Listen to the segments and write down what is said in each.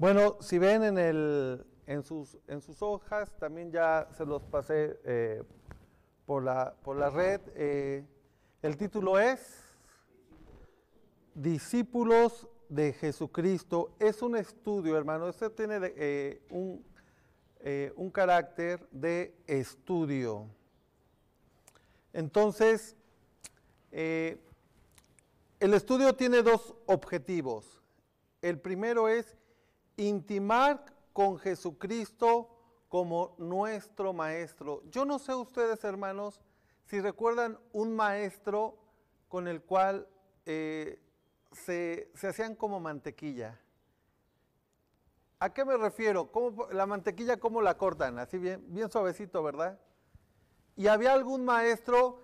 Bueno, si ven en, el, sus, en sus hojas, también ya se los pasé eh, por, la, por la red. Eh, el título es Discípulos de Jesucristo. Es un estudio, hermano. Este tiene eh, un, un carácter de estudio. Entonces, el estudio tiene dos objetivos. El primero es intimar con Jesucristo como nuestro maestro. Yo no sé ustedes, hermanos, si recuerdan un maestro con el cual eh, se, hacían como mantequilla. ¿A qué me refiero? la mantequilla, ¿cómo la cortan? Así bien, bien suavecito, ¿verdad? Y había algún maestro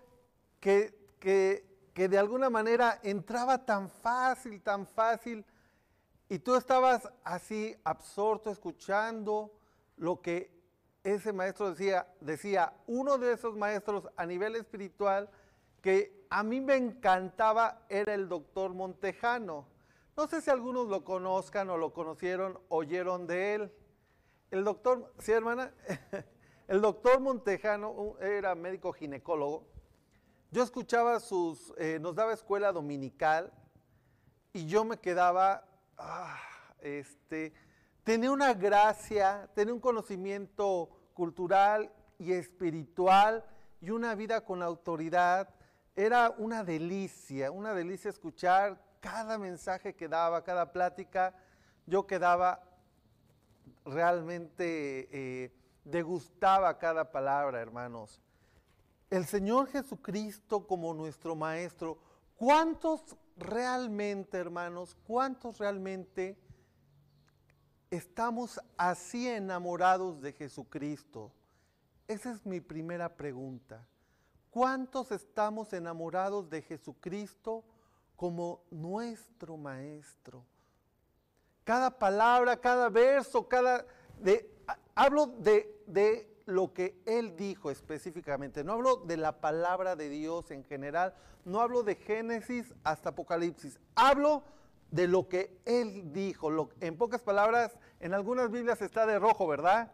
que, que de alguna manera entraba tan fácil, tan fácil y tú estabas así absorto escuchando lo que ese maestro decía, decía, uno de esos maestros a nivel espiritual que a mí me encantaba era el doctor Montejano. No sé si algunos lo conozcan o lo conocieron, oyeron de él. El doctor, sí hermana, el doctor Montejano era médico ginecólogo. Yo escuchaba sus, eh, nos daba escuela dominical y yo me quedaba ah, este, tener una gracia, tenía un conocimiento cultural y espiritual y una vida con autoridad. Era una delicia, una delicia escuchar cada mensaje que daba, cada plática. Yo quedaba realmente, eh, degustaba cada palabra, hermanos. El Señor Jesucristo como nuestro Maestro, ¿cuántos realmente, hermanos, cuántos realmente estamos así enamorados de Jesucristo? Esa es mi primera pregunta. ¿Cuántos estamos enamorados de Jesucristo como nuestro Maestro? Cada palabra, cada verso, cada... De, hablo de, de lo que él dijo específicamente. No hablo de la palabra de Dios en general, no hablo de Génesis hasta Apocalipsis, hablo de lo que él dijo. en pocas palabras, en algunas Biblias está de rojo, ¿verdad?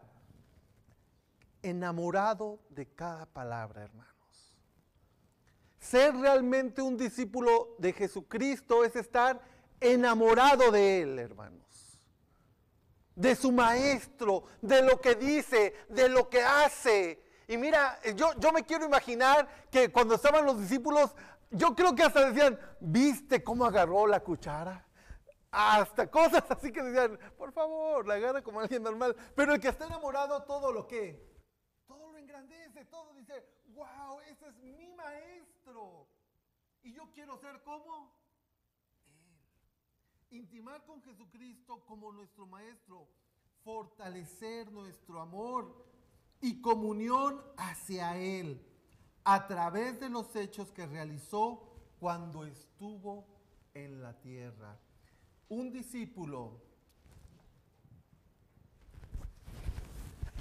Enamorado de cada palabra, hermanos. Ser realmente un discípulo de Jesucristo es estar enamorado de él, hermanos de su maestro, de lo que dice, de lo que hace. Y mira, yo, yo me quiero imaginar que cuando estaban los discípulos, yo creo que hasta decían, ¿viste cómo agarró la cuchara? Hasta cosas así que decían, por favor, la agarra como alguien normal. Pero el que está enamorado, todo lo que, todo lo engrandece, todo dice, wow, ese es mi maestro. Y yo quiero ser como intimar con Jesucristo como nuestro Maestro, fortalecer nuestro amor y comunión hacia Él a través de los hechos que realizó cuando estuvo en la tierra. Un discípulo.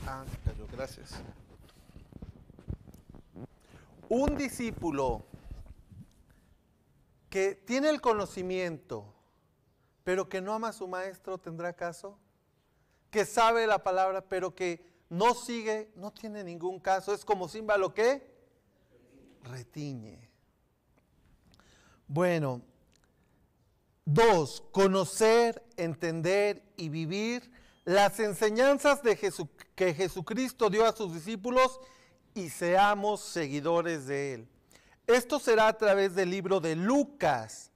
Ah, gracias. Un discípulo que tiene el conocimiento, pero que no ama a su maestro, ¿tendrá caso? Que sabe la palabra, pero que no sigue, no tiene ningún caso. Es como ¿lo que retiñe. Bueno, dos, conocer, entender y vivir las enseñanzas de que Jesucristo dio a sus discípulos y seamos seguidores de él. Esto será a través del libro de Lucas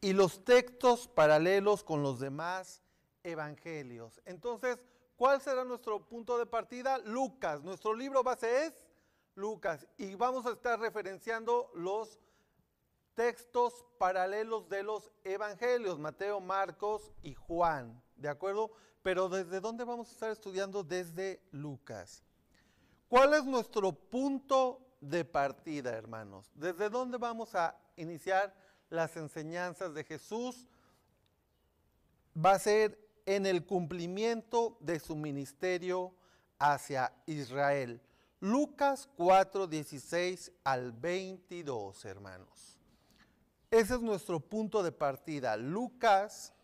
y los textos paralelos con los demás evangelios. Entonces, ¿cuál será nuestro punto de partida? Lucas. Nuestro libro base es Lucas y vamos a estar referenciando los textos paralelos de los evangelios, Mateo, Marcos y Juan, ¿de acuerdo? Pero ¿desde dónde vamos a estar estudiando? Desde Lucas. ¿Cuál es nuestro punto de partida, hermanos? ¿Desde dónde vamos a iniciar las enseñanzas de Jesús, va a ser en el cumplimiento de su ministerio hacia Israel. Lucas 4, 16 al 22, hermanos. Ese es nuestro punto de partida. Lucas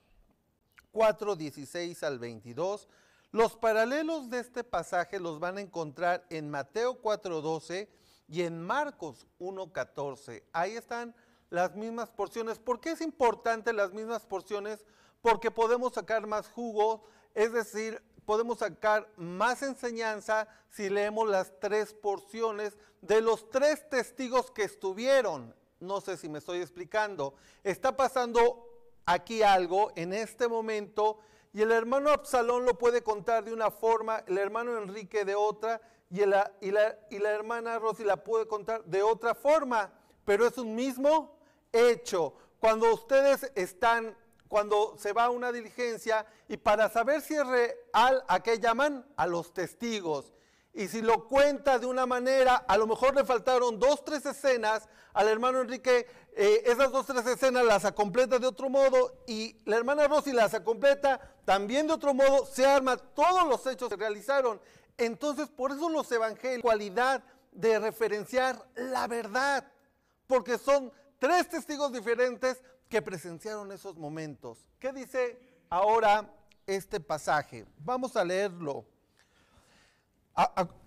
4, 16 al 22. Los paralelos de este pasaje los van a encontrar en Mateo 4, 12 y en Marcos 1, 14. Ahí están las mismas porciones. ¿Por qué es importante las mismas porciones? Porque podemos sacar más jugo, es decir, podemos sacar más enseñanza si leemos las tres porciones de los tres testigos que estuvieron. No sé si me estoy explicando. Está pasando aquí algo en este momento y el hermano Absalón lo puede contar de una forma, el hermano Enrique de otra y la, y la, y la hermana Rosy la puede contar de otra forma pero es un mismo hecho. Cuando ustedes están, cuando se va a una diligencia y para saber si es real, ¿a qué llaman? A los testigos. Y si lo cuenta de una manera, a lo mejor le faltaron dos, tres escenas al hermano Enrique, eh, esas dos, tres escenas las acompleta de otro modo y la hermana Rosy las acompleta también de otro modo, se arma, todos los hechos que realizaron. Entonces, por eso los evangelios, cualidad de referenciar la verdad porque son tres testigos diferentes que presenciaron esos momentos. ¿Qué dice ahora este pasaje? Vamos a leerlo.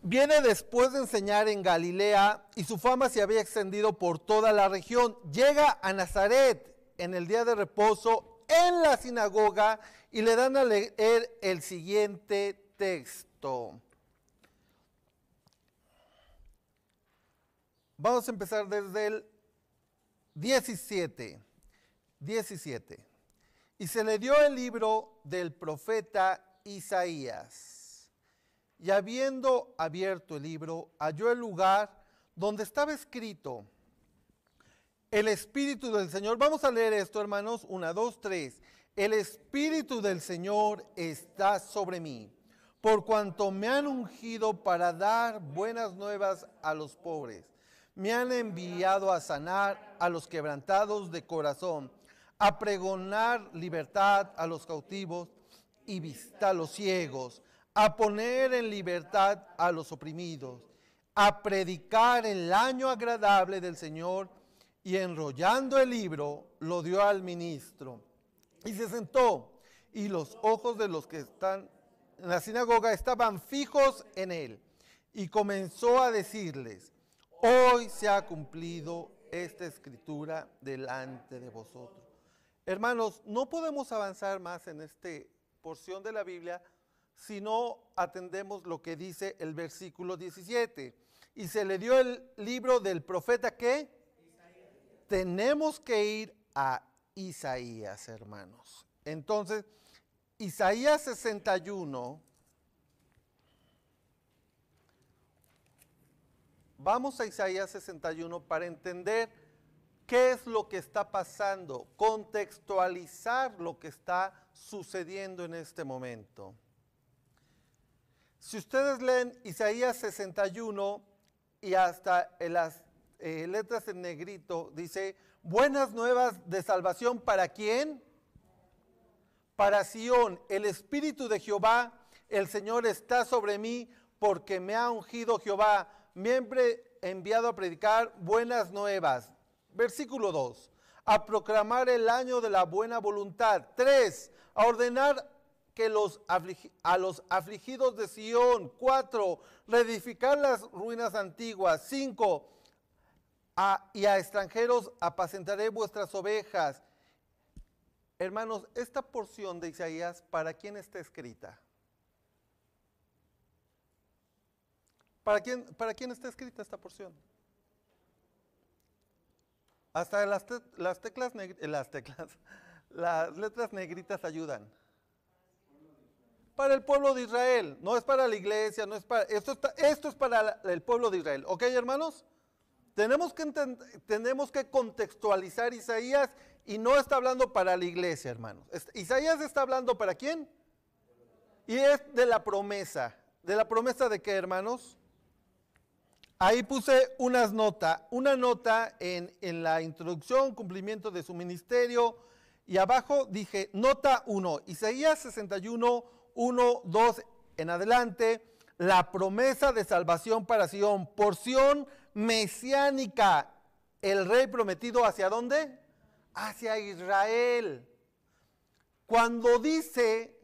viene después de enseñar en Galilea y su fama se había extendido por toda la región. Llega a Nazaret en el día de reposo en la sinagoga y le dan a leer el siguiente texto. Vamos a empezar desde el 17. 17. Y se le dio el libro del profeta Isaías. Y habiendo abierto el libro, halló el lugar donde estaba escrito el Espíritu del Señor. Vamos a leer esto, hermanos. Una, dos, tres. El Espíritu del Señor está sobre mí, por cuanto me han ungido para dar buenas nuevas a los pobres me han enviado a sanar a los quebrantados de corazón, a pregonar libertad a los cautivos y vista a los ciegos, a poner en libertad a los oprimidos, a predicar el año agradable del Señor. Y enrollando el libro, lo dio al ministro. Y se sentó, y los ojos de los que están en la sinagoga estaban fijos en él. Y comenzó a decirles, hoy se ha cumplido esta escritura delante de vosotros. Hermanos, no podemos avanzar más en esta porción de la Biblia si no atendemos lo que dice el versículo 17. Y se le dio el libro del profeta que tenemos que ir a Isaías, hermanos. Entonces, Isaías 61 Vamos a Isaías 61 para entender qué es lo que está pasando, contextualizar lo que está sucediendo en este momento. Si ustedes leen Isaías 61 y hasta en las eh, letras en negrito, dice, buenas nuevas de salvación para quién? Para Sión, el Espíritu de Jehová, el Señor está sobre mí porque me ha ungido Jehová miembro enviado a predicar buenas nuevas. Versículo 2. A proclamar el año de la buena voluntad. 3. A ordenar que los a los afligidos de Sión. 4. Reedificar las ruinas antiguas. 5. y a extranjeros apacentaré vuestras ovejas. Hermanos, esta porción de Isaías, ¿para quién está escrita? ¿Para quién, para quién está escrita esta porción? Hasta las, las teclas, eh, las teclas, las letras negritas ayudan. Para el pueblo de Israel, no es para la iglesia, no es para esto esto es para el pueblo de Israel, ¿ok, hermanos? Tenemos que tenemos que contextualizar Isaías y no está hablando para la iglesia, hermanos. Isaías está hablando para quién? Y es de la promesa. ¿De la promesa de qué, hermanos? Ahí puse unas notas, una nota en, la introducción, cumplimiento de su ministerio, y abajo dije nota 1, Isaías 61, 1, 2 en adelante, la promesa de salvación para Sion, porción mesiánica, el rey prometido hacia dónde? Hacia Israel. Cuando dice,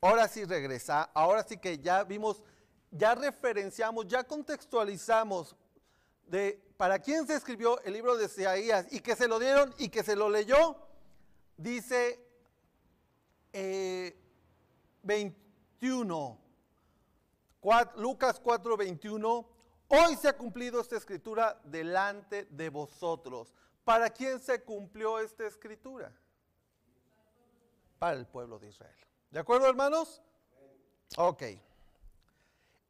ahora sí regresa, ahora sí que ya vimos ya referenciamos, ya contextualizamos de para quién se escribió el libro de Isaías y que se lo dieron y que se lo leyó, dice 21, eh, Lucas 4.21 hoy se ha cumplido esta escritura delante de vosotros. ¿Para quién se cumplió esta escritura? Para el pueblo de Israel. ¿De acuerdo, hermanos? Ok.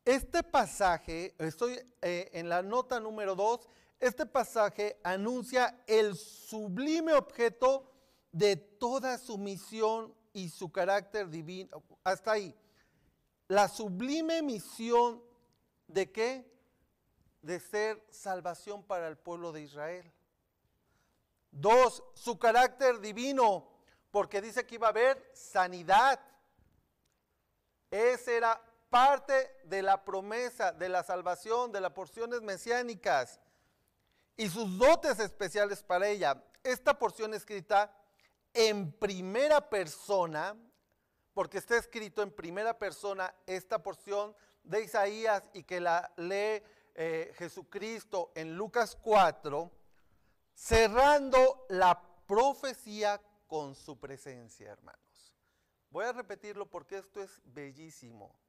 Este pasaje, estoy eh, en la nota número dos, este pasaje anuncia el sublime objeto de toda su misión y su carácter divino. Hasta ahí. La sublime misión de qué? De ser salvación para el pueblo de Israel. Dos, su carácter divino, porque dice que iba a haber sanidad. Ese era parte de la promesa, de la salvación, de las porciones mesiánicas y sus dotes especiales para ella. Esta porción escrita en primera persona, porque está escrito en primera persona esta porción de Isaías y que la lee eh, Jesucristo en Lucas 4, cerrando la profecía con su presencia, hermanos. Voy a repetirlo porque esto es bellísimo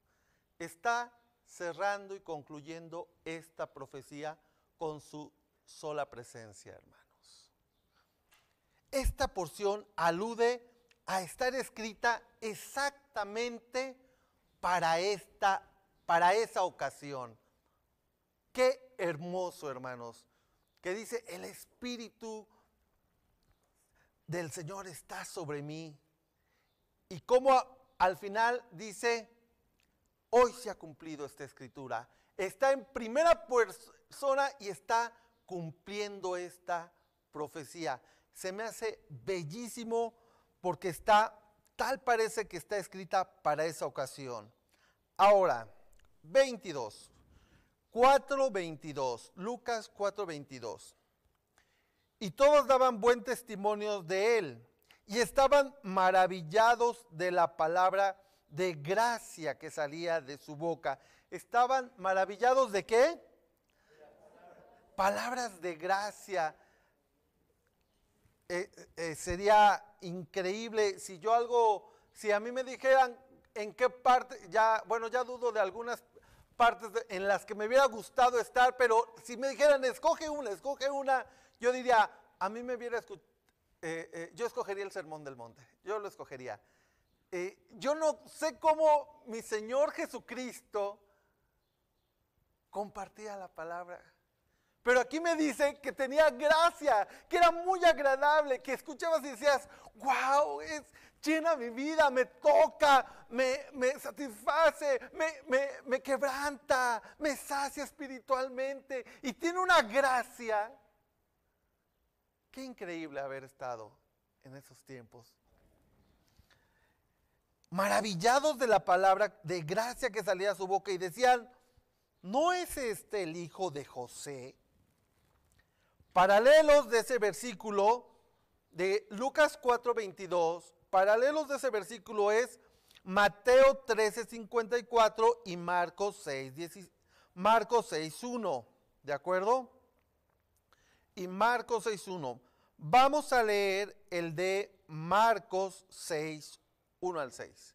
está cerrando y concluyendo esta profecía con su sola presencia, hermanos. Esta porción alude a estar escrita exactamente para esta para esa ocasión. Qué hermoso, hermanos, que dice el espíritu del Señor está sobre mí. Y como al final dice hoy se ha cumplido esta escritura. Está en primera persona y está cumpliendo esta profecía. Se me hace bellísimo porque está, tal parece que está escrita para esa ocasión. Ahora, 22, 4.22, Lucas 4.22. Y todos daban buen testimonio de él y estaban maravillados de la palabra de gracia que salía de su boca. Estaban maravillados de qué? Palabras de gracia. Eh, eh, sería increíble si yo algo, si a mí me dijeran en qué parte, ya, bueno, ya dudo de algunas partes en las que me hubiera gustado estar, pero si me dijeran, escoge una, escoge una, yo diría, a mí me hubiera, eh, eh, yo escogería el Sermón del Monte, yo lo escogería. Eh, yo no sé cómo mi Señor Jesucristo compartía la palabra. Pero aquí me dice que tenía gracia, que era muy agradable, que escuchabas y decías, wow, es llena mi vida, me toca, me, satisface, me, me quebranta, me sacia espiritualmente. Y tiene una gracia. Qué increíble haber estado en esos tiempos maravillados de la palabra de gracia que salía a su boca y decían, ¿no es este el hijo de José? Paralelos de ese versículo de Lucas 4:22, paralelos de ese versículo es Mateo 13:54 y Marcos 6, Marcos 6:1, ¿de acuerdo? Y Marcos 6:1. Vamos a leer el de Marcos 6, 1 al 6.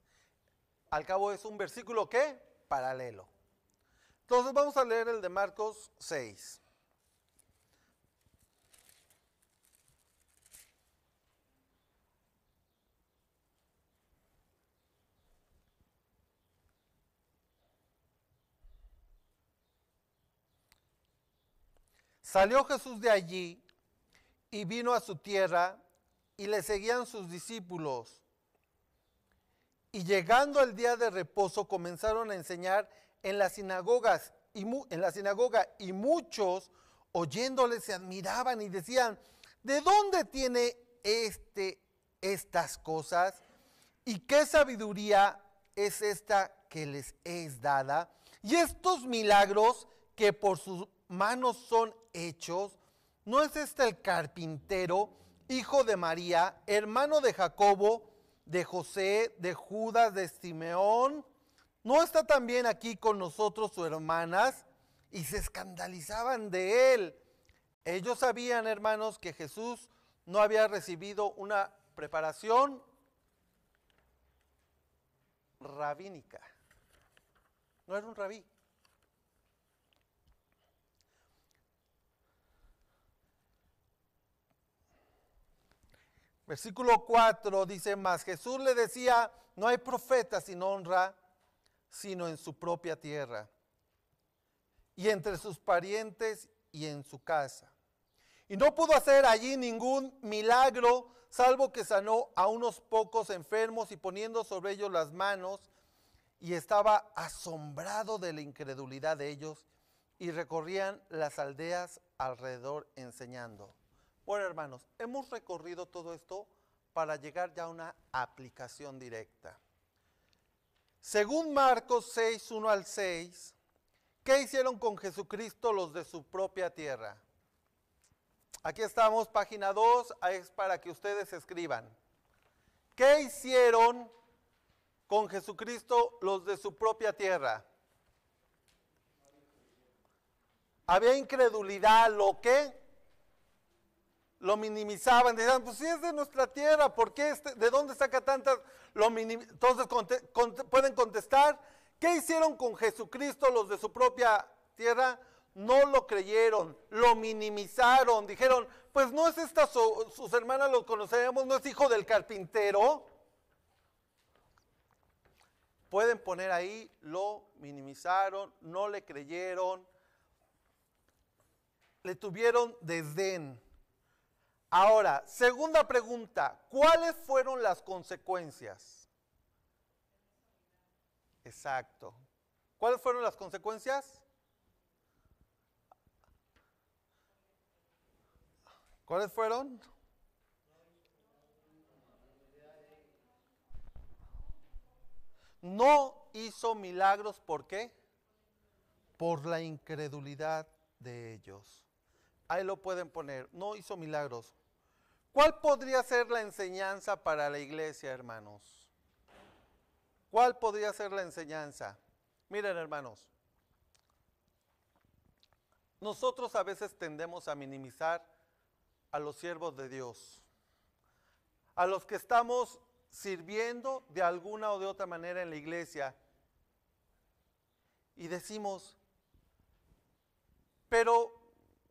Al cabo es un versículo que paralelo. Entonces vamos a leer el de Marcos 6. Salió Jesús de allí y vino a su tierra y le seguían sus discípulos y llegando al día de reposo comenzaron a enseñar en las sinagogas y en la sinagoga y muchos oyéndoles se admiraban y decían, ¿de dónde tiene este estas cosas? ¿Y qué sabiduría es esta que les es dada? Y estos milagros que por sus manos son hechos, ¿no es este el carpintero, hijo de María, hermano de Jacobo, de José, de Judas, de Simeón. ¿No está también aquí con nosotros su hermanas? Y se escandalizaban de él. Ellos sabían, hermanos, que Jesús no había recibido una preparación rabínica. No era un rabí. Versículo 4 dice más, Jesús le decía, no hay profeta sin honra, sino en su propia tierra, y entre sus parientes y en su casa. Y no pudo hacer allí ningún milagro, salvo que sanó a unos pocos enfermos y poniendo sobre ellos las manos, y estaba asombrado de la incredulidad de ellos, y recorrían las aldeas alrededor enseñando. Bueno, hermanos, hemos recorrido todo esto para llegar ya a una aplicación directa. Según Marcos 6, 1 al 6, ¿qué hicieron con Jesucristo los de su propia tierra? Aquí estamos, página 2, es para que ustedes escriban. ¿Qué hicieron con Jesucristo los de su propia tierra? Había incredulidad, lo que lo minimizaban, decían, pues si es de nuestra tierra, ¿por qué? Este, ¿De dónde saca tantas? Entonces pueden contestar, ¿qué hicieron con Jesucristo los de su propia tierra? No lo creyeron, lo minimizaron, dijeron, pues no es esta, sus hermanas lo conoceríamos, no es hijo del carpintero. Pueden poner ahí, lo minimizaron, no le creyeron, le tuvieron desdén. Ahora, segunda pregunta, ¿cuáles fueron las consecuencias? Exacto. ¿Cuáles fueron las consecuencias? ¿Cuáles fueron? No hizo milagros, ¿por qué? Por la incredulidad de ellos. Ahí lo pueden poner, no hizo milagros. ¿Cuál podría ser la enseñanza para la iglesia, hermanos? ¿Cuál podría ser la enseñanza? Miren, hermanos, nosotros a veces tendemos a minimizar a los siervos de Dios, a los que estamos sirviendo de alguna o de otra manera en la iglesia. Y decimos, pero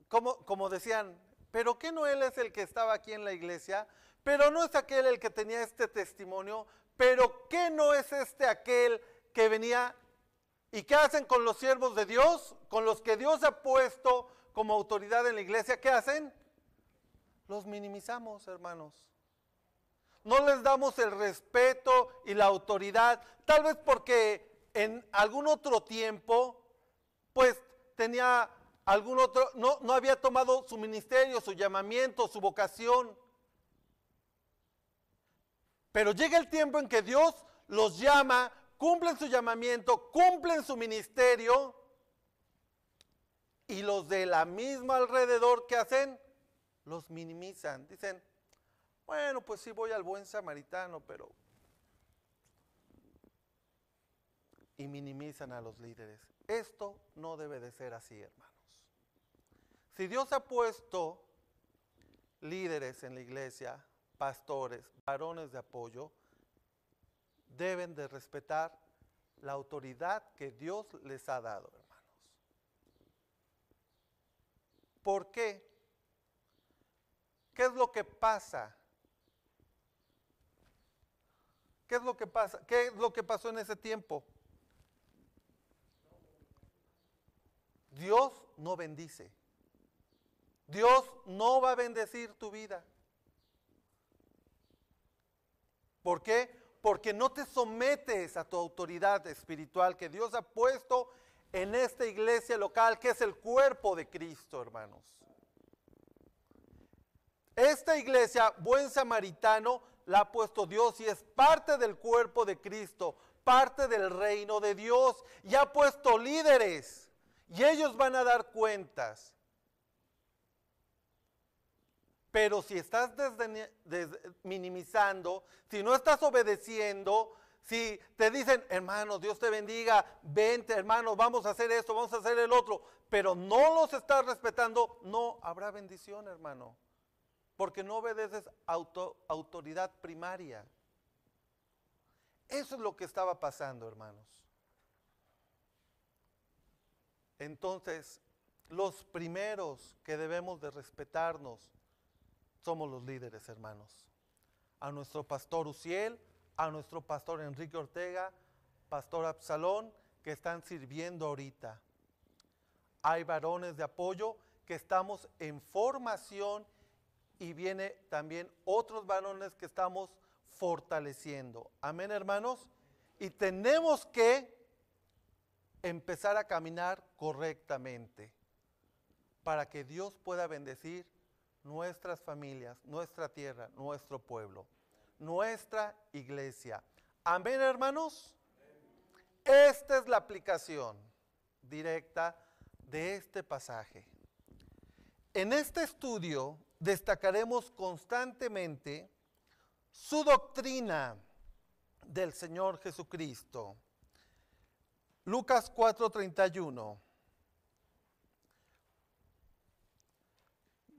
como, como decían, pero qué no él es el que estaba aquí en la iglesia, pero no es aquel el que tenía este testimonio, pero qué no es este aquel que venía. ¿Y qué hacen con los siervos de Dios? Con los que Dios ha puesto como autoridad en la iglesia, ¿qué hacen? Los minimizamos, hermanos. No les damos el respeto y la autoridad, tal vez porque en algún otro tiempo, pues tenía algún otro, no, no había tomado su ministerio, su llamamiento, su vocación. Pero llega el tiempo en que Dios los llama, cumplen su llamamiento, cumplen su ministerio. Y los de la misma alrededor que hacen, los minimizan. Dicen, bueno, pues sí voy al buen samaritano, pero... Y minimizan a los líderes. Esto no debe de ser así, hermano. Si Dios ha puesto líderes en la iglesia, pastores, varones de apoyo, deben de respetar la autoridad que Dios les ha dado, hermanos. ¿Por qué? ¿Qué es lo que pasa? ¿Qué es lo que pasa? ¿Qué es lo que pasó en ese tiempo? Dios no bendice. Dios no va a bendecir tu vida. ¿Por qué? Porque no te sometes a tu autoridad espiritual que Dios ha puesto en esta iglesia local, que es el cuerpo de Cristo, hermanos. Esta iglesia, buen samaritano, la ha puesto Dios y es parte del cuerpo de Cristo, parte del reino de Dios y ha puesto líderes y ellos van a dar cuentas. Pero si estás desde, minimizando, si no estás obedeciendo, si te dicen, hermanos, Dios te bendiga, vente hermano, vamos a hacer esto, vamos a hacer el otro, pero no los estás respetando, no habrá bendición, hermano. Porque no obedeces autoridad primaria. Eso es lo que estaba pasando, hermanos. Entonces, los primeros que debemos de respetarnos somos los líderes, hermanos. A nuestro pastor Uciel, a nuestro pastor Enrique Ortega, pastor Absalón, que están sirviendo ahorita. Hay varones de apoyo que estamos en formación y viene también otros varones que estamos fortaleciendo. Amén, hermanos. Y tenemos que empezar a caminar correctamente para que Dios pueda bendecir nuestras familias, nuestra tierra, nuestro pueblo, nuestra iglesia. Amén, hermanos. Esta es la aplicación directa de este pasaje. En este estudio destacaremos constantemente su doctrina del Señor Jesucristo. Lucas 4:31.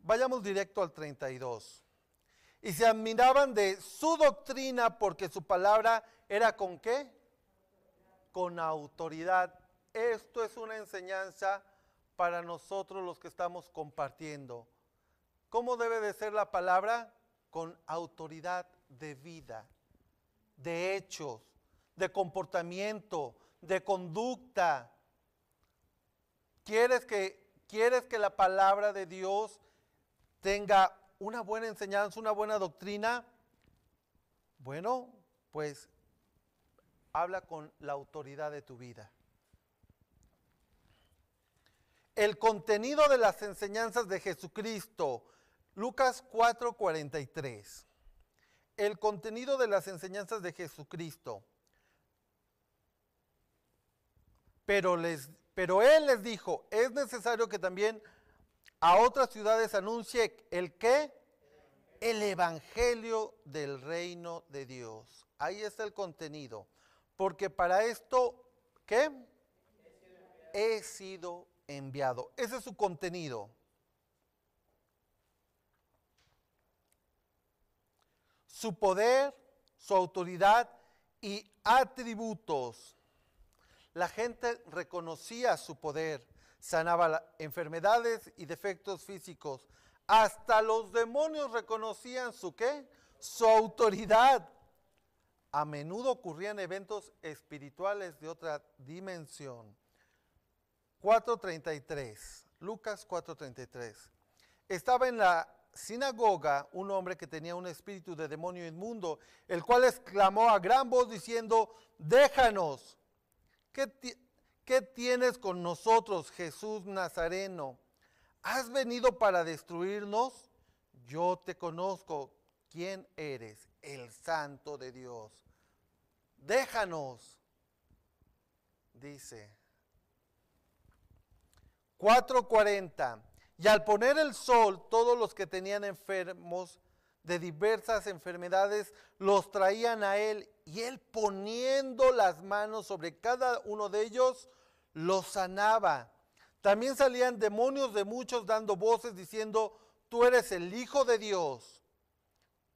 Vayamos directo al 32. Y se admiraban de su doctrina porque su palabra era con qué? Con autoridad. Esto es una enseñanza para nosotros los que estamos compartiendo. ¿Cómo debe de ser la palabra? Con autoridad de vida, de hechos, de comportamiento, de conducta. ¿Quieres que, quieres que la palabra de Dios tenga una buena enseñanza, una buena doctrina, bueno, pues habla con la autoridad de tu vida. El contenido de las enseñanzas de Jesucristo, Lucas 4:43. El contenido de las enseñanzas de Jesucristo. Pero, les, pero él les dijo, es necesario que también a otras ciudades anuncie el qué? El Evangelio del reino de Dios. Ahí está el contenido. Porque para esto, ¿qué? He sido enviado. Ese es su contenido. Su poder, su autoridad y atributos. La gente reconocía su poder sanaba enfermedades y defectos físicos. Hasta los demonios reconocían su qué? Su autoridad. A menudo ocurrían eventos espirituales de otra dimensión. 4.33, Lucas 4.33. Estaba en la sinagoga un hombre que tenía un espíritu de demonio inmundo, el cual exclamó a gran voz diciendo, déjanos, ¿qué, ¿Qué tienes con nosotros, Jesús Nazareno? ¿Has venido para destruirnos? Yo te conozco. ¿Quién eres? El Santo de Dios. Déjanos, dice. 4.40. Y al poner el sol, todos los que tenían enfermos de diversas enfermedades los traían a él, y él poniendo las manos sobre cada uno de ellos, los sanaba. También salían demonios de muchos dando voces diciendo, tú eres el Hijo de Dios,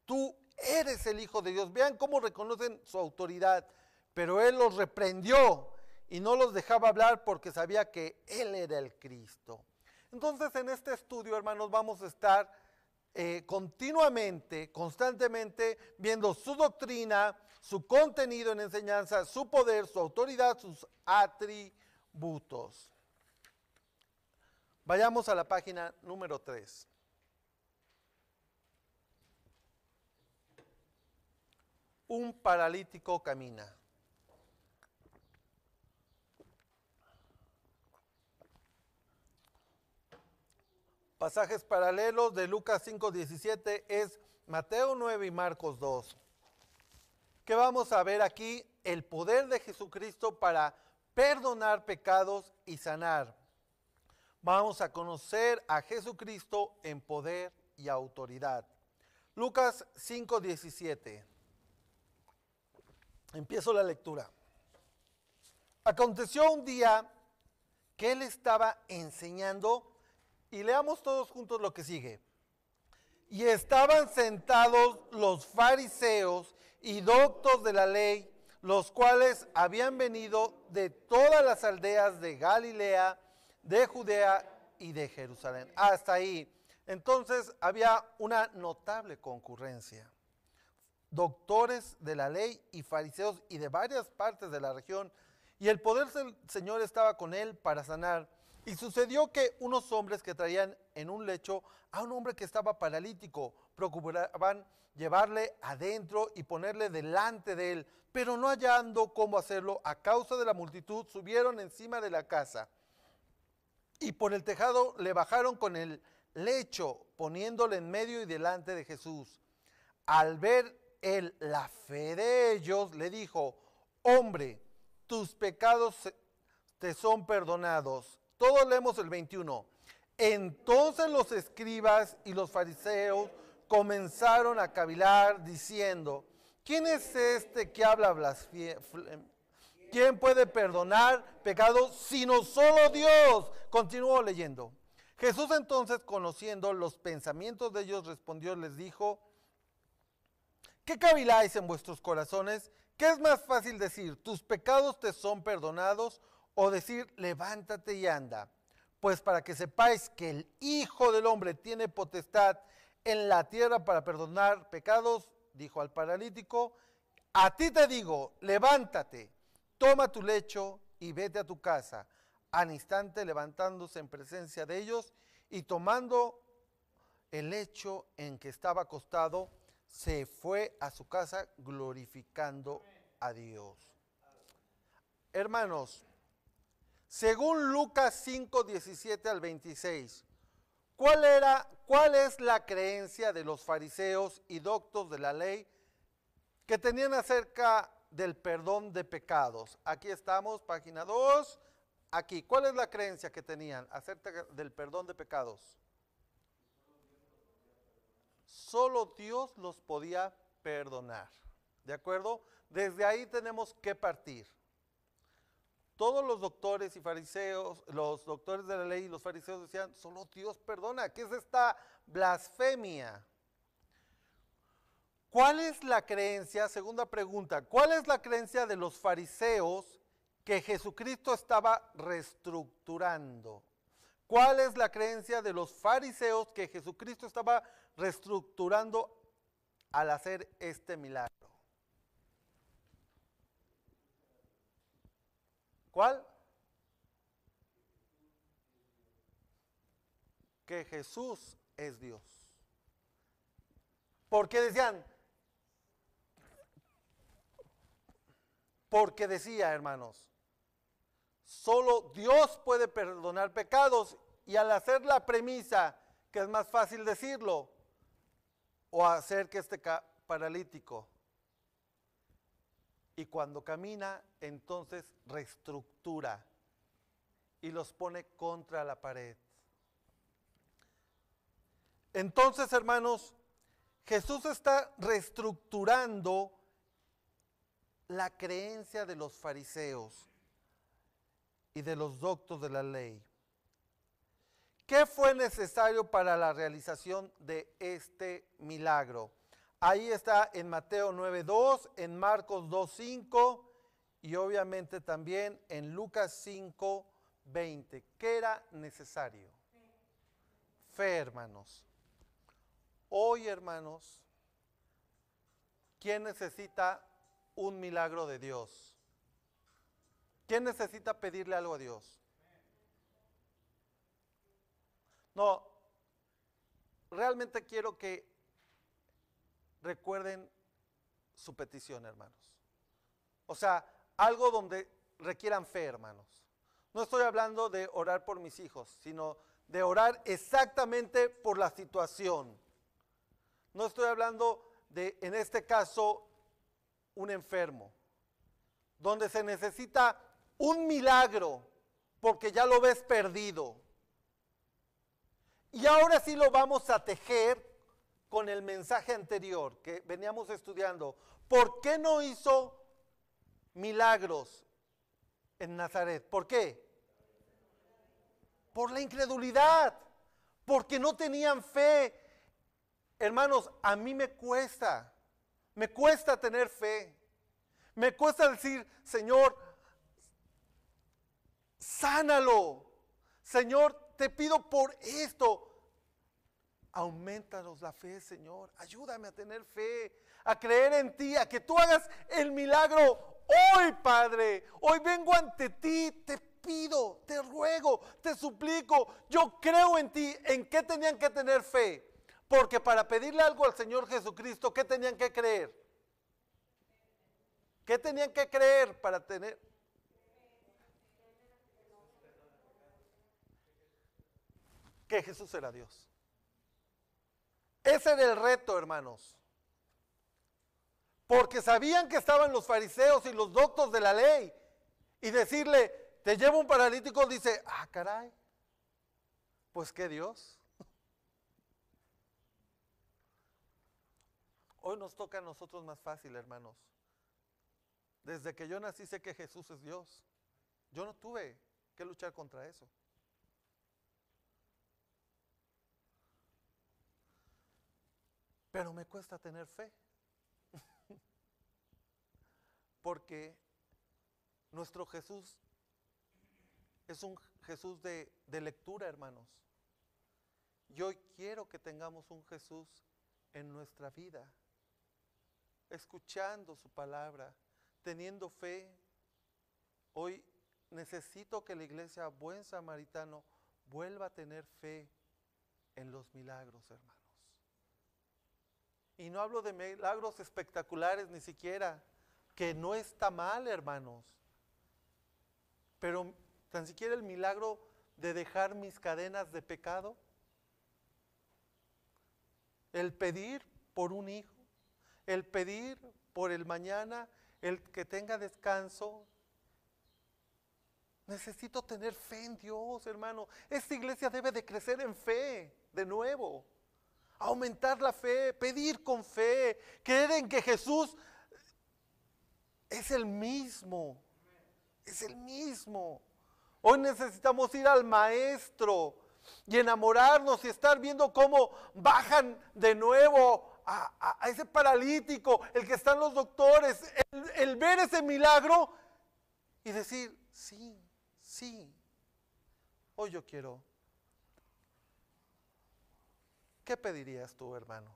tú eres el Hijo de Dios. Vean cómo reconocen su autoridad, pero él los reprendió y no los dejaba hablar porque sabía que él era el Cristo. Entonces en este estudio, hermanos, vamos a estar eh, continuamente, constantemente, viendo su doctrina, su contenido en enseñanza, su poder, su autoridad, sus atributos butos Vayamos a la página número 3. Un paralítico camina. Pasajes paralelos de Lucas 5:17 es Mateo 9 y Marcos 2. ¿Qué vamos a ver aquí? El poder de Jesucristo para perdonar pecados y sanar. Vamos a conocer a Jesucristo en poder y autoridad. Lucas 5:17. Empiezo la lectura. Aconteció un día que él estaba enseñando y leamos todos juntos lo que sigue. Y estaban sentados los fariseos y doctos de la ley los cuales habían venido de todas las aldeas de Galilea, de Judea y de Jerusalén. Hasta ahí. Entonces había una notable concurrencia. Doctores de la ley y fariseos y de varias partes de la región. Y el poder del Señor estaba con él para sanar. Y sucedió que unos hombres que traían en un lecho a un hombre que estaba paralítico procuraban llevarle adentro y ponerle delante de él, pero no hallando cómo hacerlo a causa de la multitud, subieron encima de la casa y por el tejado le bajaron con el lecho, poniéndole en medio y delante de Jesús. Al ver él la fe de ellos, le dijo, hombre, tus pecados te son perdonados. Todos leemos el 21. Entonces los escribas y los fariseos comenzaron a cavilar diciendo, ¿quién es este que habla blasfemia? ¿Quién puede perdonar pecados sino solo Dios? Continuó leyendo. Jesús entonces, conociendo los pensamientos de ellos, respondió, les dijo, ¿qué caviláis en vuestros corazones? ¿Qué es más fácil decir, tus pecados te son perdonados o decir, levántate y anda, pues para que sepáis que el Hijo del Hombre tiene potestad en la tierra para perdonar pecados, dijo al paralítico, a ti te digo, levántate, toma tu lecho y vete a tu casa. Al instante levantándose en presencia de ellos y tomando el lecho en que estaba acostado, se fue a su casa glorificando a Dios. Hermanos, según Lucas 5, 17 al 26, ¿cuál, era, ¿cuál es la creencia de los fariseos y doctos de la ley que tenían acerca del perdón de pecados? Aquí estamos, página 2, aquí. ¿Cuál es la creencia que tenían acerca del perdón de pecados? Solo Dios los podía perdonar. ¿De acuerdo? Desde ahí tenemos que partir. Todos los doctores y fariseos, los doctores de la ley y los fariseos decían, solo Dios perdona. ¿Qué es esta blasfemia? ¿Cuál es la creencia? Segunda pregunta, ¿cuál es la creencia de los fariseos que Jesucristo estaba reestructurando? ¿Cuál es la creencia de los fariseos que Jesucristo estaba reestructurando al hacer este milagro? ¿Cuál? Que Jesús es Dios. ¿Por qué decían, porque decía, hermanos, solo Dios puede perdonar pecados y al hacer la premisa, que es más fácil decirlo, o hacer que este paralítico y cuando camina, entonces reestructura y los pone contra la pared. Entonces, hermanos, Jesús está reestructurando la creencia de los fariseos y de los doctos de la ley. ¿Qué fue necesario para la realización de este milagro? Ahí está en Mateo 9.2, en Marcos 2.5 y obviamente también en Lucas 5.20. ¿Qué era necesario? Fe, hermanos. Hoy, hermanos, ¿quién necesita un milagro de Dios? ¿Quién necesita pedirle algo a Dios? No, realmente quiero que recuerden su petición, hermanos. O sea, algo donde requieran fe, hermanos. No estoy hablando de orar por mis hijos, sino de orar exactamente por la situación. No estoy hablando de, en este caso, un enfermo, donde se necesita un milagro porque ya lo ves perdido. Y ahora sí lo vamos a tejer con el mensaje anterior que veníamos estudiando. ¿Por qué no hizo milagros en Nazaret? ¿Por qué? Por la incredulidad, porque no tenían fe. Hermanos, a mí me cuesta, me cuesta tener fe. Me cuesta decir, Señor, sánalo. Señor, te pido por esto. Aumentanos la fe, Señor. Ayúdame a tener fe, a creer en ti, a que tú hagas el milagro hoy, Padre. Hoy vengo ante ti, te pido, te ruego, te suplico. Yo creo en ti. ¿En qué tenían que tener fe? Porque para pedirle algo al Señor Jesucristo, ¿qué tenían que creer? ¿Qué tenían que creer para tener? Que Jesús era Dios. Ese era el reto, hermanos. Porque sabían que estaban los fariseos y los doctos de la ley. Y decirle, te llevo un paralítico, dice, ah, caray. Pues qué Dios. Hoy nos toca a nosotros más fácil, hermanos. Desde que yo nací sé que Jesús es Dios. Yo no tuve que luchar contra eso. pero me cuesta tener fe. Porque nuestro Jesús es un Jesús de, lectura, hermanos. Yo hoy quiero que tengamos un Jesús en nuestra vida, escuchando su palabra, teniendo fe. Hoy necesito que la iglesia buen samaritano vuelva a tener fe en los milagros, hermanos. Y no hablo de milagros espectaculares ni siquiera, que no está mal, hermanos. Pero tan siquiera el milagro de dejar mis cadenas de pecado, el pedir por un hijo, el pedir por el mañana, el que tenga descanso. Necesito tener fe en Dios, hermano. Esta iglesia debe de crecer en fe, de nuevo aumentar la fe, pedir con fe, creer en que Jesús es el mismo, es el mismo. Hoy necesitamos ir al maestro y enamorarnos y estar viendo cómo bajan de nuevo a, ese paralítico, el que están los doctores, el, el ver ese milagro y decir, sí, sí, hoy yo quiero ¿Qué pedirías tú, hermano?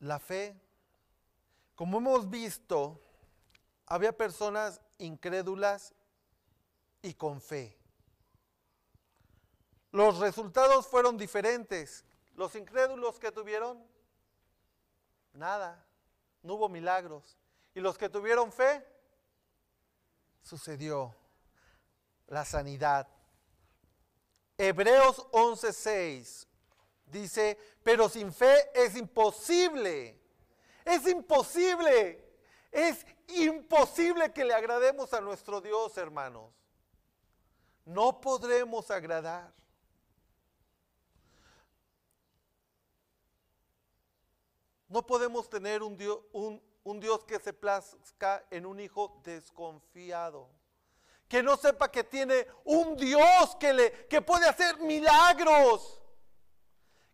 La fe, como hemos visto, había personas incrédulas y con fe. Los resultados fueron diferentes. Los incrédulos que tuvieron, nada, no hubo milagros. Y los que tuvieron fe, sucedió la sanidad. Hebreos 11:6 dice, pero sin fe es imposible, es imposible, es imposible que le agrademos a nuestro Dios, hermanos. No podremos agradar. No podemos tener un Dios, un, un Dios que se plazca en un hijo desconfiado que no sepa que tiene un Dios que, le, que puede hacer milagros.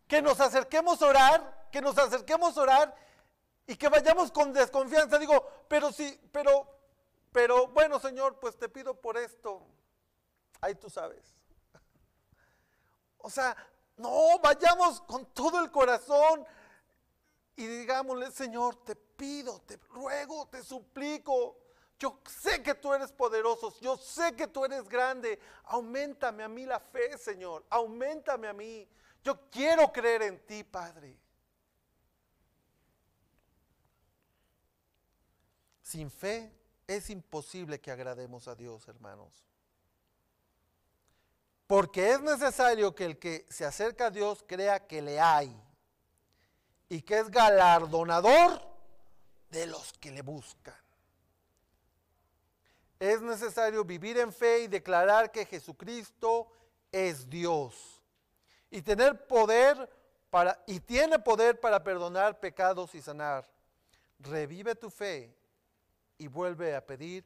Que nos acerquemos a orar, que nos acerquemos a orar y que vayamos con desconfianza. Digo, pero sí, pero, pero bueno, Señor, pues te pido por esto. Ahí tú sabes. O sea, no, vayamos con todo el corazón y digámosle, Señor, te pido, te ruego, te suplico yo sé que tú eres poderoso, yo sé que tú eres grande. Aumentame a mí la fe, Señor. Aumentame a mí. Yo quiero creer en ti, Padre. Sin fe es imposible que agrademos a Dios, hermanos. Porque es necesario que el que se acerca a Dios crea que le hay y que es galardonador de los que le buscan. Es necesario vivir en fe y declarar que Jesucristo es Dios. Y tener poder para y tiene poder para perdonar pecados y sanar. Revive tu fe y vuelve a pedir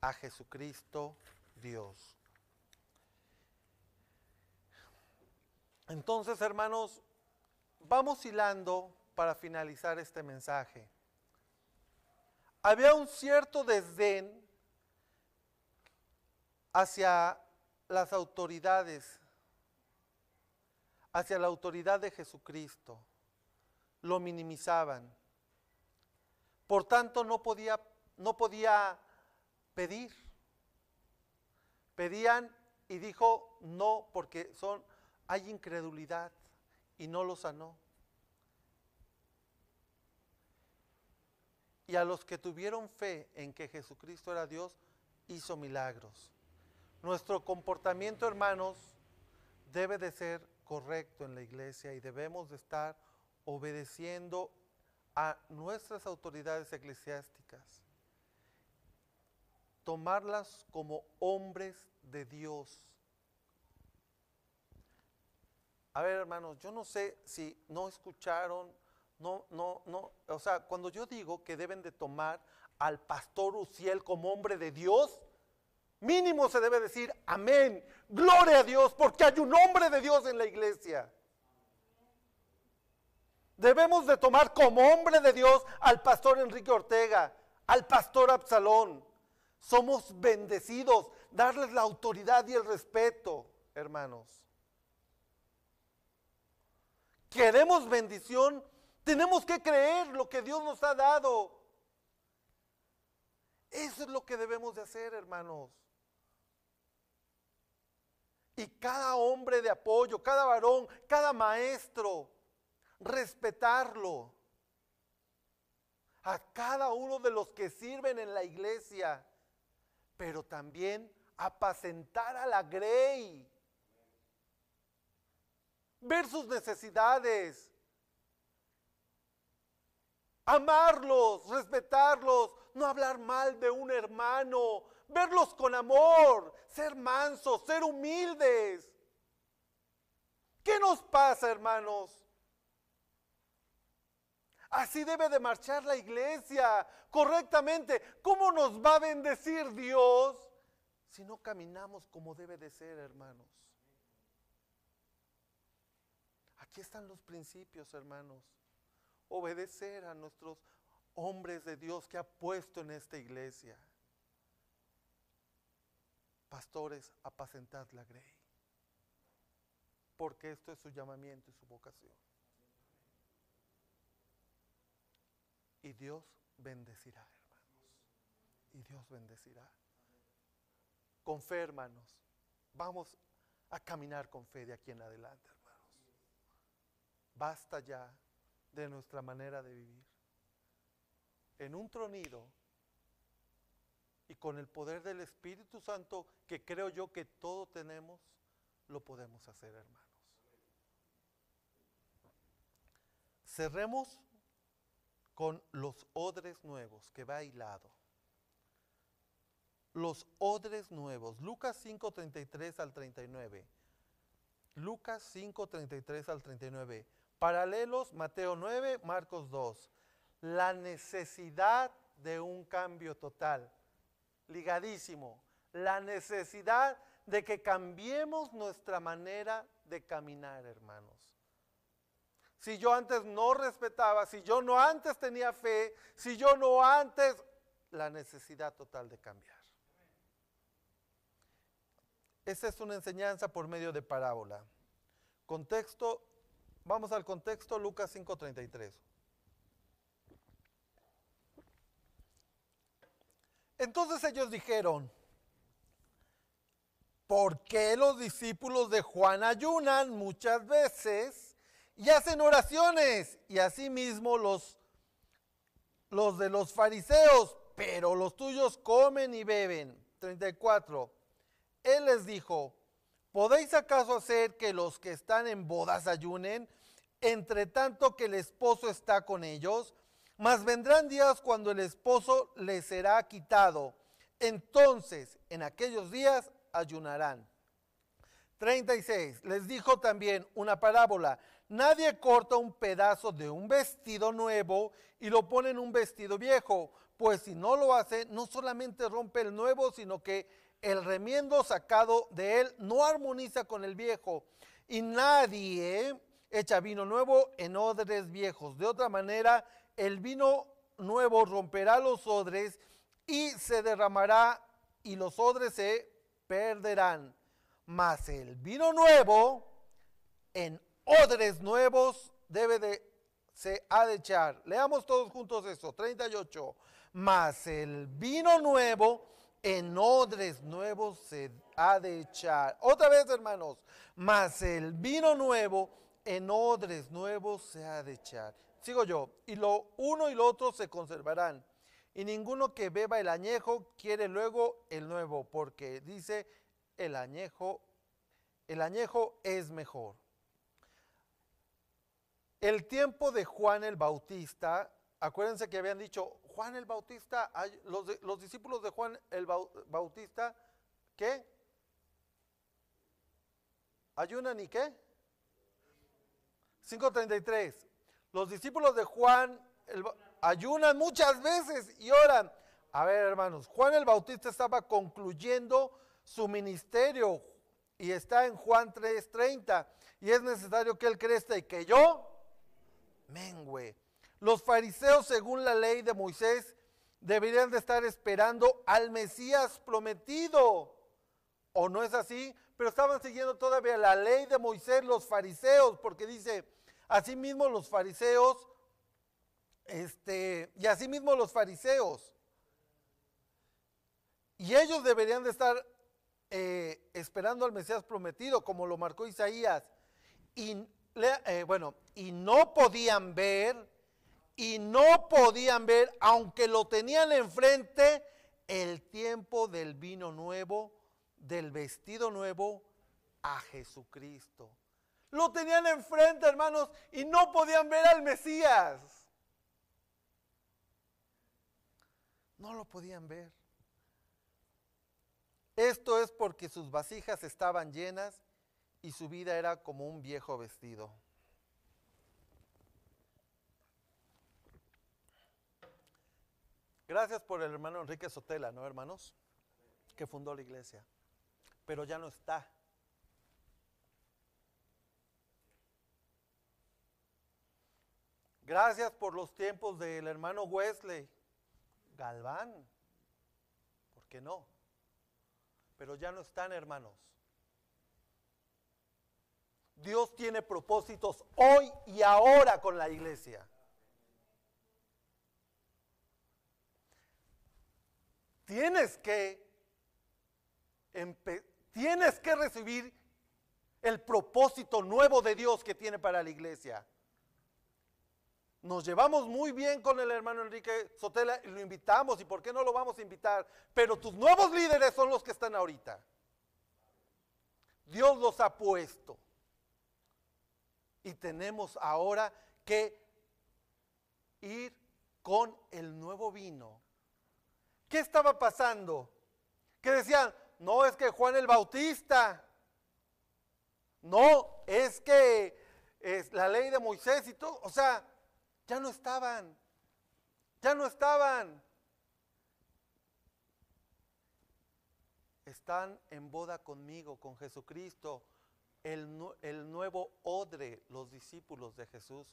a Jesucristo Dios. Entonces, hermanos, vamos hilando para finalizar este mensaje. Había un cierto desdén hacia las autoridades, hacia la autoridad de Jesucristo. Lo minimizaban. Por tanto, no podía, no podía pedir. Pedían y dijo no porque son, hay incredulidad y no lo sanó. Y a los que tuvieron fe en que Jesucristo era Dios, hizo milagros. Nuestro comportamiento, hermanos, debe de ser correcto en la iglesia y debemos de estar obedeciendo a nuestras autoridades eclesiásticas. Tomarlas como hombres de Dios. A ver, hermanos, yo no sé si no escucharon, no, no, no, o sea, cuando yo digo que deben de tomar al pastor Uciel como hombre de Dios, Mínimo se debe decir amén. Gloria a Dios, porque hay un hombre de Dios en la iglesia. Debemos de tomar como hombre de Dios al pastor Enrique Ortega, al pastor Absalón. Somos bendecidos, darles la autoridad y el respeto, hermanos. Queremos bendición, tenemos que creer lo que Dios nos ha dado. Eso es lo que debemos de hacer, hermanos y cada hombre de apoyo, cada varón, cada maestro, respetarlo. A cada uno de los que sirven en la iglesia, pero también apacentar a la grey, ver sus necesidades, amarlos, respetarlos, no hablar mal de un hermano, verlos con amor, ser mansos, ser humildes. ¿Qué nos pasa, hermanos? Así debe de marchar la iglesia correctamente. ¿Cómo nos va a bendecir Dios si no caminamos como debe de ser, hermanos? Aquí están los principios, hermanos obedecer a nuestros hombres de Dios que ha puesto en esta iglesia. Pastores, apacentad la grey, porque esto es su llamamiento y su vocación. Y Dios bendecirá, hermanos. Y Dios bendecirá. Conférmanos. vamos a caminar con fe de aquí en adelante, hermanos. Basta ya de nuestra manera de vivir. En un tronido y con el poder del Espíritu Santo, que creo yo que todo tenemos, lo podemos hacer, hermanos. Cerremos con los odres nuevos, que va hilado. Los odres nuevos, Lucas 5:33 al 39. Lucas 5:33 al 39. Paralelos, Mateo 9, Marcos 2. La necesidad de un cambio total. Ligadísimo. La necesidad de que cambiemos nuestra manera de caminar, hermanos. Si yo antes no respetaba, si yo no antes tenía fe, si yo no antes, la necesidad total de cambiar. Esa es una enseñanza por medio de parábola. Contexto Vamos al contexto, Lucas 5:33. Entonces ellos dijeron, ¿por qué los discípulos de Juan ayunan muchas veces y hacen oraciones? Y asimismo los, los de los fariseos, pero los tuyos comen y beben. 34. Él les dijo, ¿Podéis acaso hacer que los que están en bodas ayunen, entre tanto que el esposo está con ellos? Mas vendrán días cuando el esposo les será quitado. Entonces, en aquellos días ayunarán. 36. Les dijo también una parábola. Nadie corta un pedazo de un vestido nuevo y lo pone en un vestido viejo, pues si no lo hace, no solamente rompe el nuevo, sino que el remiendo sacado de él no armoniza con el viejo, y nadie echa vino nuevo en odres viejos. De otra manera, el vino nuevo romperá los odres y se derramará y los odres se perderán. Mas el vino nuevo en odres nuevos debe de se ha de echar. Leamos todos juntos eso, 38. Mas el vino nuevo en odres nuevos se ha de echar. Otra vez, hermanos, mas el vino nuevo en odres nuevos se ha de echar. Sigo yo, y lo uno y lo otro se conservarán. Y ninguno que beba el añejo quiere luego el nuevo, porque dice el añejo, el añejo es mejor. El tiempo de Juan el Bautista Acuérdense que habían dicho, Juan el Bautista, los, los discípulos de Juan el Bautista, ¿qué? ¿Ayunan y qué? 5.33. Los discípulos de Juan ayunan muchas veces y oran. A ver, hermanos, Juan el Bautista estaba concluyendo su ministerio y está en Juan 3.30. Y es necesario que él crezca y que yo mengüe. Los fariseos, según la ley de Moisés, deberían de estar esperando al Mesías prometido. ¿O no es así? Pero estaban siguiendo todavía la ley de Moisés los fariseos, porque dice, asimismo los fariseos, este, y asimismo los fariseos. Y ellos deberían de estar eh, esperando al Mesías prometido, como lo marcó Isaías. Y, eh, bueno, y no podían ver y no podían ver, aunque lo tenían enfrente, el tiempo del vino nuevo, del vestido nuevo a Jesucristo. Lo tenían enfrente, hermanos, y no podían ver al Mesías. No lo podían ver. Esto es porque sus vasijas estaban llenas y su vida era como un viejo vestido. Gracias por el hermano Enrique Sotela, ¿no, hermanos? Que fundó la iglesia, pero ya no está. Gracias por los tiempos del hermano Wesley, Galván, ¿por qué no? Pero ya no están, hermanos. Dios tiene propósitos hoy y ahora con la iglesia. tienes que, tienes que recibir el propósito nuevo de Dios que tiene para la iglesia. Nos llevamos muy bien con el hermano Enrique Sotela y lo invitamos y por qué no lo vamos a invitar, pero tus nuevos líderes son los que están ahorita. Dios los ha puesto. Y tenemos ahora que ir con el nuevo vino ¿Qué estaba pasando? Que decían, no es que Juan el Bautista, no es que es la ley de Moisés y todo, o sea, ya no estaban, ya no estaban. Están en boda conmigo, con Jesucristo, el nuevo odre, los discípulos de Jesús.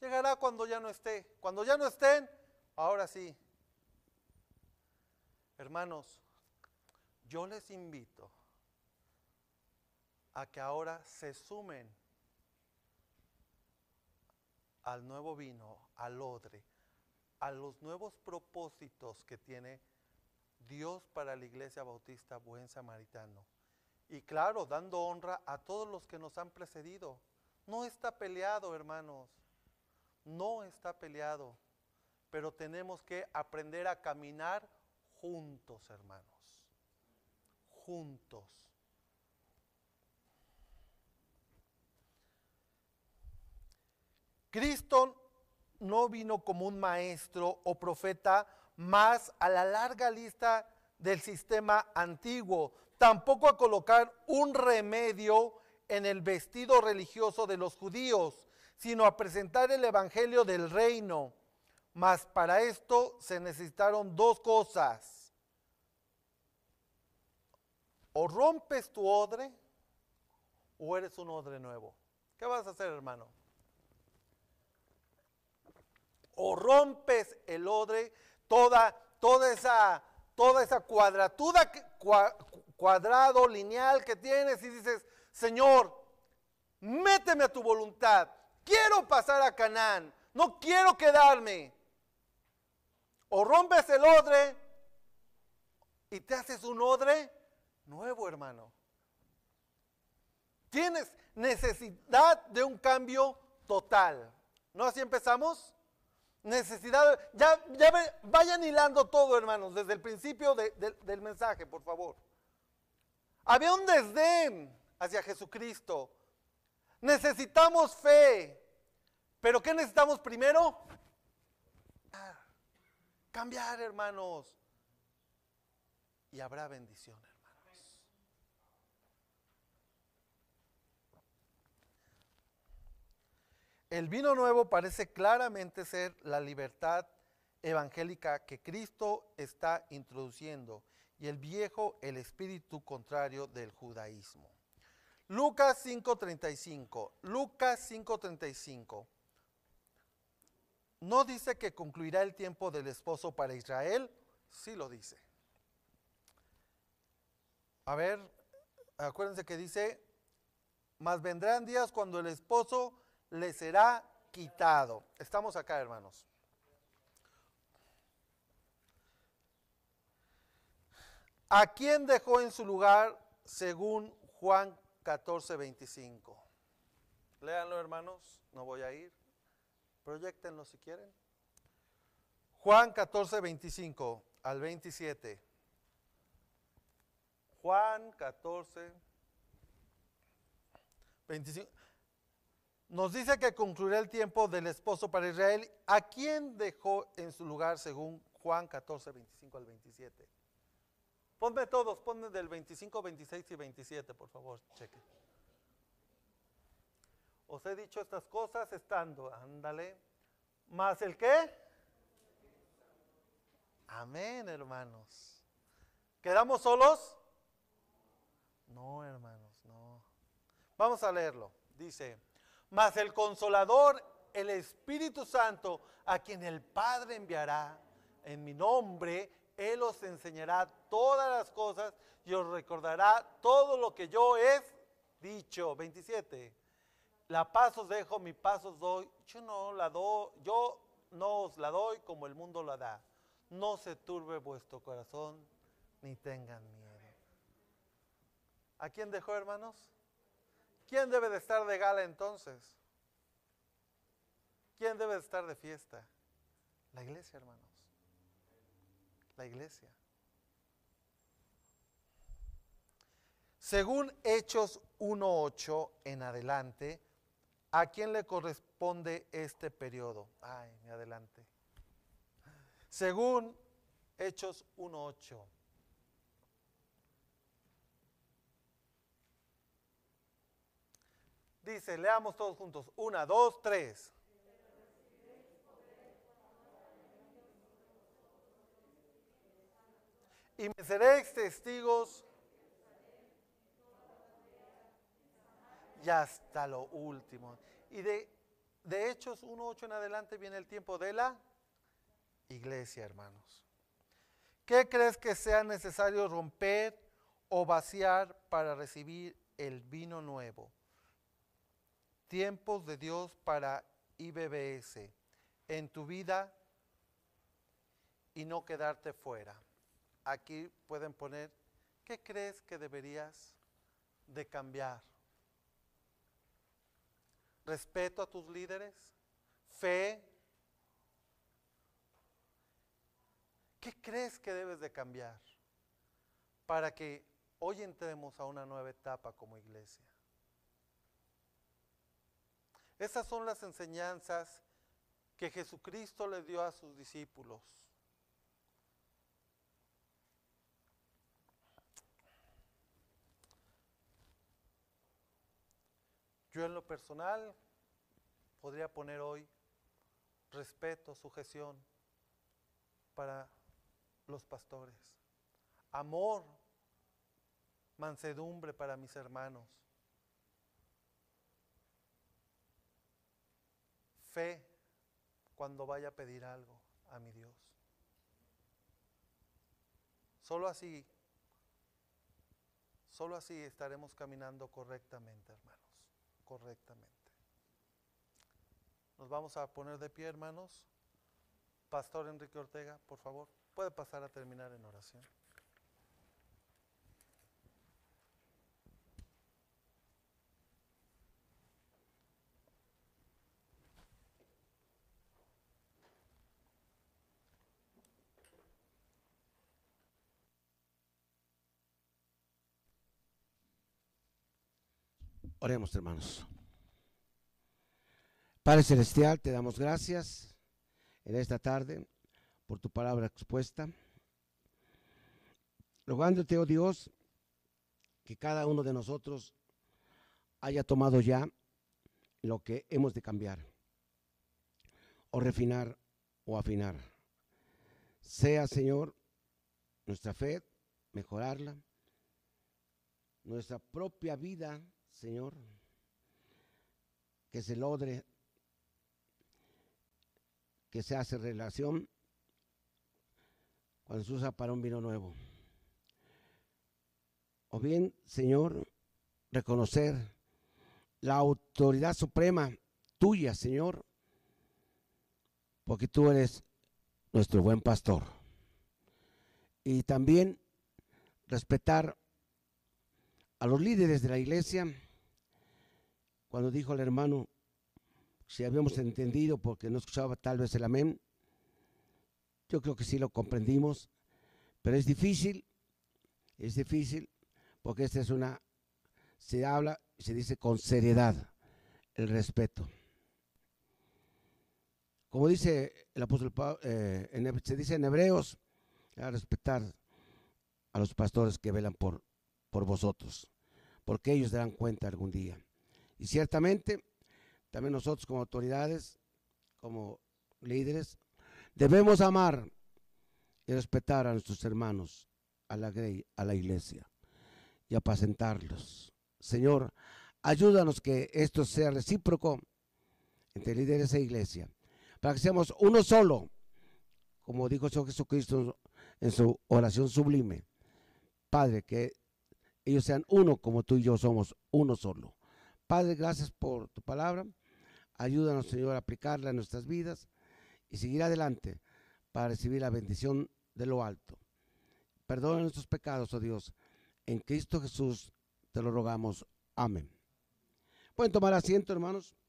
Llegará cuando ya no esté. Cuando ya no estén, ahora sí, Hermanos, yo les invito a que ahora se sumen al nuevo vino, al odre, a los nuevos propósitos que tiene Dios para la Iglesia Bautista Buen Samaritano. Y claro, dando honra a todos los que nos han precedido. No está peleado, hermanos. No está peleado. Pero tenemos que aprender a caminar juntos, hermanos. Juntos. Cristo no vino como un maestro o profeta más a la larga lista del sistema antiguo, tampoco a colocar un remedio en el vestido religioso de los judíos, sino a presentar el Evangelio del reino mas para esto se necesitaron dos cosas. O rompes tu odre o eres un odre nuevo. ¿Qué vas a hacer, hermano? O rompes el odre, toda, toda esa, toda esa cuadratura, cuadrado, lineal que tienes y dices, Señor, méteme a tu voluntad. Quiero pasar a Canaán. No quiero quedarme. O rompes el odre y te haces un odre nuevo, hermano. Tienes necesidad de un cambio total. ¿No así empezamos? Necesidad, ya, ya vayan hilando todo, hermanos, desde el principio del mensaje, por favor. Había un desdén hacia Jesucristo. Necesitamos fe. Pero ¿qué necesitamos primero? cambiar, hermanos. Y habrá bendición, hermanos. El vino nuevo parece claramente ser la libertad evangélica que Cristo está introduciendo y el viejo el espíritu contrario del judaísmo. Lucas 5:35. Lucas 5:35. No dice que concluirá el tiempo del esposo para Israel, sí lo dice. A ver, acuérdense que dice, mas vendrán días cuando el esposo le será quitado. Estamos acá, hermanos. ¿A quién dejó en su lugar según Juan 14, 25? Léanlo, hermanos, no voy a ir. Proyectenlo si quieren. Juan 14, 25 al 27. Juan 14, 25. Nos dice que concluirá el tiempo del esposo para Israel. ¿A quién dejó en su lugar según Juan 14, 25 al 27? Ponme todos, ponme del 25, 26 y 27, por favor, chequen. Os he dicho estas cosas estando, ándale. ¿Más el qué? Amén, hermanos. ¿Quedamos solos? No, hermanos, no. Vamos a leerlo. Dice, mas el consolador, el Espíritu Santo, a quien el Padre enviará en mi nombre, Él os enseñará todas las cosas y os recordará todo lo que yo he dicho. 27. La paz os dejo, mi paz os doy. Yo no la doy, yo no os la doy como el mundo la da. No se turbe vuestro corazón, ni tengan miedo. ¿A quién dejó, hermanos? ¿Quién debe de estar de gala entonces? ¿Quién debe de estar de fiesta? La iglesia, hermanos. La iglesia. Según Hechos 1.8 en adelante, ¿A quién le corresponde este periodo? Ay, me adelante. Según Hechos 1.8. Dice, leamos todos juntos. Una, dos, tres. Y me seréis testigos Ya hasta lo último. Y de, de Hechos 1.8 en adelante viene el tiempo de la iglesia, hermanos. ¿Qué crees que sea necesario romper o vaciar para recibir el vino nuevo? Tiempos de Dios para IBBS en tu vida y no quedarte fuera. Aquí pueden poner, ¿qué crees que deberías de cambiar? respeto a tus líderes, fe. ¿Qué crees que debes de cambiar para que hoy entremos a una nueva etapa como iglesia? Esas son las enseñanzas que Jesucristo le dio a sus discípulos. Yo en lo personal podría poner hoy respeto, sujeción para los pastores, amor, mansedumbre para mis hermanos, fe cuando vaya a pedir algo a mi Dios. Solo así, solo así estaremos caminando correctamente, hermano correctamente. Nos vamos a poner de pie, hermanos. Pastor Enrique Ortega, por favor, puede pasar a terminar en oración. Oremos, hermanos. Padre Celestial, te damos gracias en esta tarde por tu palabra expuesta. Rogándote, oh Dios, que cada uno de nosotros haya tomado ya lo que hemos de cambiar o refinar o afinar. Sea, Señor, nuestra fe, mejorarla, nuestra propia vida, Señor, que se logre, que se hace relación cuando se usa para un vino nuevo. O bien, Señor, reconocer la autoridad suprema tuya, Señor, porque tú eres nuestro buen pastor. Y también respetar a los líderes de la iglesia cuando dijo el hermano si habíamos entendido porque no escuchaba tal vez el amén. Yo creo que sí lo comprendimos, pero es difícil, es difícil porque esta es una, se habla, y se dice con seriedad el respeto. Como dice el apóstol Pablo, eh, se dice en Hebreos, a respetar a los pastores que velan por, por vosotros, porque ellos darán cuenta algún día. Y ciertamente, también nosotros como autoridades, como líderes, debemos amar y respetar a nuestros hermanos, a la a la iglesia, y apacentarlos. Señor, ayúdanos que esto sea recíproco entre líderes e iglesia, para que seamos uno solo, como dijo el Señor Jesucristo en su oración sublime. Padre, que ellos sean uno como tú y yo somos uno solo. Padre, gracias por tu palabra. Ayúdanos, Señor, a aplicarla en nuestras vidas y seguir adelante para recibir la bendición de lo alto. Perdona nuestros pecados, oh Dios. En Cristo Jesús te lo rogamos. Amén. Pueden tomar asiento, hermanos.